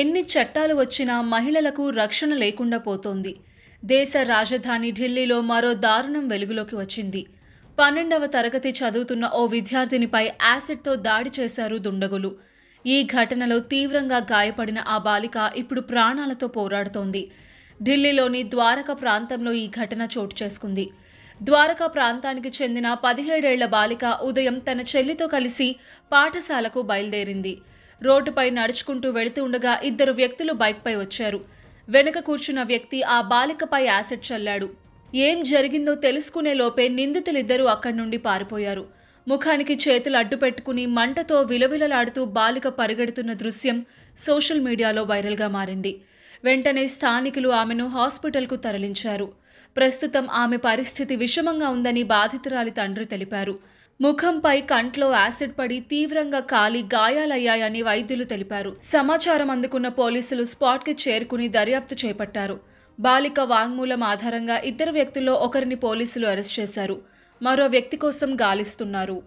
ఎన్ని చట్టాలు వచ్చినా మహిళలకు రక్షణ లేకుండా పోతోంది దేశ రాజధాని ఢిల్లీలో మరో దారుణం వెలుగులోకి వచ్చింది పన్నెండవ తరగతి చదువుతున్న ఓ విద్యార్థినిపై యాసిడ్తో దాడి చేశారు దుండగులు ఈ ఘటనలో తీవ్రంగా గాయపడిన ఆ బాలిక ఇప్పుడు ప్రాణాలతో పోరాడుతోంది ఢిల్లీలోని ద్వారక ప్రాంతంలో ఈ ఘటన చోటు చేసుకుంది ద్వారక ప్రాంతానికి చెందిన పదిహేడేళ్ల బాలిక ఉదయం తన చెల్లితో కలిసి పాఠశాలకు బయలుదేరింది రోడ్డుపై నడుచుకుంటూ వెళుతూ ఉండగా ఇద్దరు వ్యక్తులు బైక్పై వచ్చారు వెనక కూర్చున్న వ్యక్తి ఆ బాలికపై యాసిడ్ చల్లాడు ఏం జరిగిందో తెలుసుకునే లోపే నిందితులిద్దరూ అక్కడి నుండి పారిపోయారు ముఖానికి చేతులు అడ్డు పెట్టుకుని మంటతో విలవిలలాడుతూ బాలిక పరిగెడుతున్న దృశ్యం సోషల్ మీడియాలో వైరల్గా మారింది వెంటనే స్థానికులు ఆమెను హాస్పిటల్కు తరలించారు ప్రస్తుతం ఆమె పరిస్థితి విషమంగా ఉందని బాధితురాలి తండ్రి తెలిపారు ముఖంపై కంట్లో యాసిడ్ పడి తీవ్రంగా కాలి గాయాలయ్యాయని వైద్యులు తెలిపారు సమాచారం అందుకున్న పోలీసులు స్పాట్కి చేరుకుని దర్యాప్తు చేపట్టారు బాలిక వాంగ్మూలం ఆధారంగా ఇద్దరు వ్యక్తుల్లో ఒకరిని పోలీసులు అరెస్ట్ చేశారు మరో వ్యక్తి కోసం గాలిస్తున్నారు